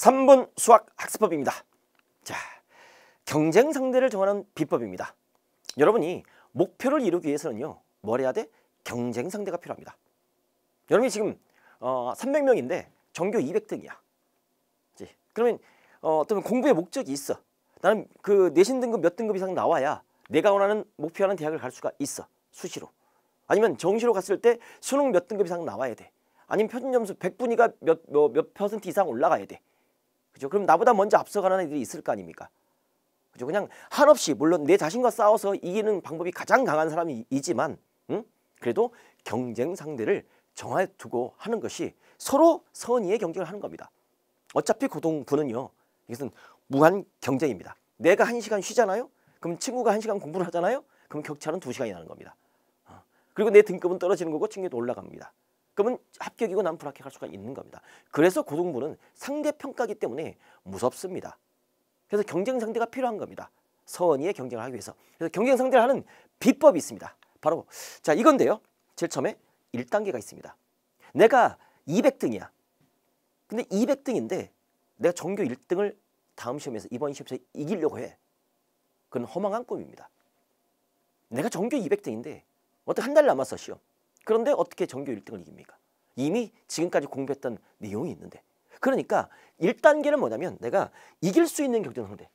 3번 수학 학습법입니다. 자, 경쟁 상대를 정하는 비법입니다. 여러분이 목표를 이루기 위해서는요. 뭘 해야 돼? 경쟁 상대가 필요합니다. 여러분이 지금 어, 300명인데 전교 200등이야. 그치? 그러면 어, 어떤 공부의 목적이 있어. 나는 그 내신 등급 몇 등급 이상 나와야 내가 원하는 목표하는 대학을 갈 수가 있어. 수시로. 아니면 정시로 갔을 때 수능 몇 등급 이상 나와야 돼. 아니면 표준 점수 100분위가 몇, 몇, 뭐, 몇 퍼센트 이상 올라가야 돼. 그죠? 그럼 나보다 먼저 앞서가는 애들이 있을 거 아닙니까? 그죠? 그냥 한없이 물론 내 자신과 싸워서 이기는 방법이 가장 강한 사람이지만 응? 그래도 경쟁 상대를 정해 두고 하는 것이 서로 선의의 경쟁을 하는 겁니다. 어차피 고등부는요. 이것은 무한 경쟁입니다. 내가 한시간 쉬잖아요. 그럼 친구가 한시간 공부를 하잖아요. 그럼 격차는 두시간이 나는 겁니다. 어. 그리고 내 등급은 떨어지는 거고 친구도 올라갑니다. 그러면 합격이고 난 불합격할 수가 있는 겁니다. 그래서 고등부는 그 상대평가기 때문에 무섭습니다. 그래서 경쟁 상대가 필요한 겁니다. 선의의 경쟁을 하기 위해서. 그래서 경쟁 상대를 하는 비법이 있습니다. 바로 자 이건데요. 제일 처음에 1단계가 있습니다. 내가 200등이야. 근데 200등인데 내가 전교 1등을 다음 시험에서 이번 시험에서 이기려고 해. 그건 허망한 꿈입니다. 내가 전교 200등인데 어떻게 한 달 남았어 시험. 그런데 어떻게 전교 1등을 이깁니까? 이미 지금까지 공부했던 내용이 있는데 그러니까 1단계는 뭐냐면 내가 이길 수 있는 경쟁 상대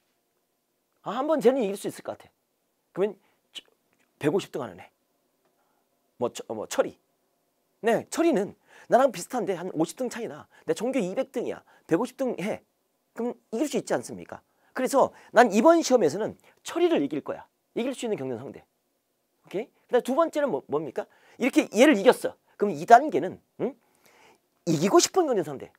아, 한번 쟤는 이길 수 있을 것 같아 그러면 150등 하는 애 뭐, 처, 뭐 철이 네 철이는 나랑 비슷한데 한 50등 차이나 내 전교 200등이야 150등 해 그럼 이길 수 있지 않습니까? 그래서 난 이번 시험에서는 철이를 이길 거야 이길 수 있는 경쟁 상대 오케이? 그다음 두 번째는 뭐, 뭡니까? 이렇게 얘를 이겼어. 그럼 이단계는 응? 이기고 싶은 거는 상대.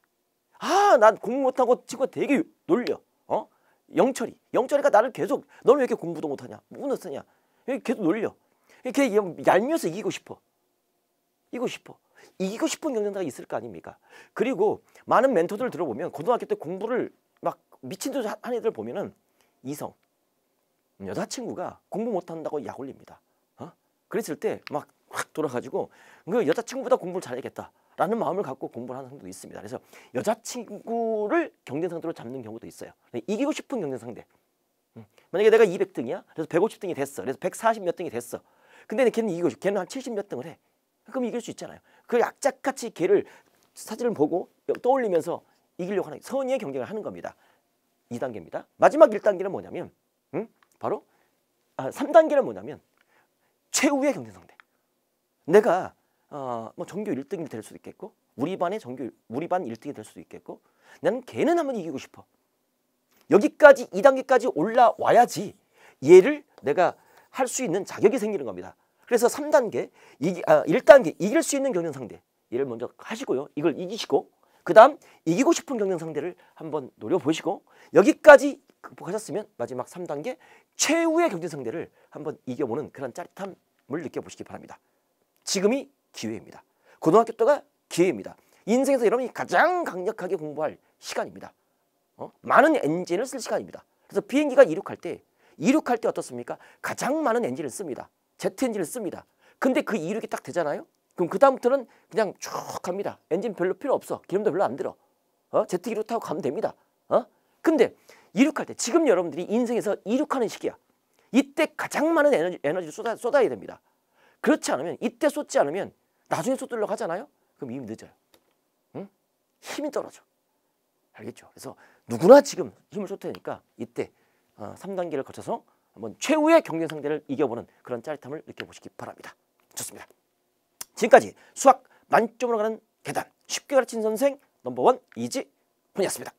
아, 난 공부 못하고 친구가 되게 놀려. 어? 영철이. 영철이가 나를 계속 너는 왜 이렇게 공부도 못하냐? 뭐는 쓰냐? 계속 놀려. 이렇게 얄미워서 이기고 싶어. 이기고 싶어. 이기고 싶은 경쟁자가 있을 거 아닙니까? 그리고 많은 멘토들 을 들어보면 고등학교 때 공부를 막 미친 듯이 한 애들 보면은 이성 여자친구가 공부 못한다고 약 올립니다. 어? 그랬을 때막 돌아가지고 그 여자친구보다 공부를 잘해야겠다. 라는 마음을 갖고 공부를 하는 상대도 있습니다. 그래서 여자친구를 경쟁 상대로 잡는 경우도 있어요. 이기고 싶은 경쟁 상대. 음. 만약에 내가 200등이야. 그래서 150등이 됐어. 그래서 140몇 등이 됐어. 근데 걔는 이기고 싶어. 걔는 한70몇 등을 해. 그럼 이길 수 있잖아요. 그약자같이 걔를 사진을 보고 떠올리면서 이기려고 하는 선의의 경쟁을 하는 겁니다. 2단계입니다. 마지막 1단계는 뭐냐면 음? 바로 아, 3단계는 뭐냐면 최후의 경쟁 상대. 내가 어, 뭐 전교 1등이 될 수도 있겠고 우리 반의 전교 우리 반 1등이 될 수도 있겠고 나는 걔는 한번 이기고 싶어. 여기까지 2단계까지 올라와야지 얘를 내가 할 수 있는 자격이 생기는 겁니다. 그래서 3단계, 이기, 아, 1단계 이길 수 있는 경쟁 상대 얘를 먼저 하시고요. 이걸 이기시고 그 다음 이기고 싶은 경쟁 상대를 한번 노려보시고 여기까지 극복하셨으면 마지막 3단계 최후의 경쟁 상대를 한번 이겨보는 그런 짜릿함을 느껴보시기 바랍니다. 지금이 기회입니다. 고등학교 때가 기회입니다. 인생에서 여러분이 가장 강력하게 공부할 시간입니다. 어? 많은 엔진을 쓸 시간입니다. 그래서 비행기가 이륙할 때 이륙할 때 어떻습니까? 가장 많은 엔진을 씁니다. 제트 엔진을 씁니다. 근데 그 이륙이 딱 되잖아요. 그럼 그 다음부터는 그냥 쭉 갑니다. 엔진 별로 필요 없어. 기름도 별로 안 들어. 어? 제트 기류 타고 가면 됩니다. 어? 근데 이륙할 때 지금 여러분들이 인생에서 이륙하는 시기야. 이때 가장 많은 에너지, 에너지를 쏟아, 쏟아야 됩니다. 그렇지 않으면 이때 쏟지 않으면 나중에 쏟으려고 하잖아요. 그럼 이미 늦어요. 응? 힘이 떨어져. 알겠죠? 그래서 누구나 지금 힘을 쏟으니까 이때 어, 3단계를 거쳐서 한번 최후의 경쟁 상대를 이겨보는 그런 짜릿함을 느껴보시기 바랍니다. 좋습니다. 지금까지 수학 만점으로 가는 계단 쉽게 가르친 선생 넘버원 이지훈이었습니다.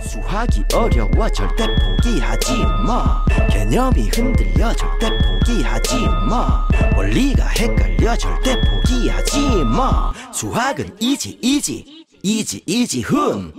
수학이 어려워 절대 포기하지 마 개념이 흔들려 절대 포기하지 마 원리가 헷갈려 절대 포기하지 마 수학은 이지 이지 이지 이지 훈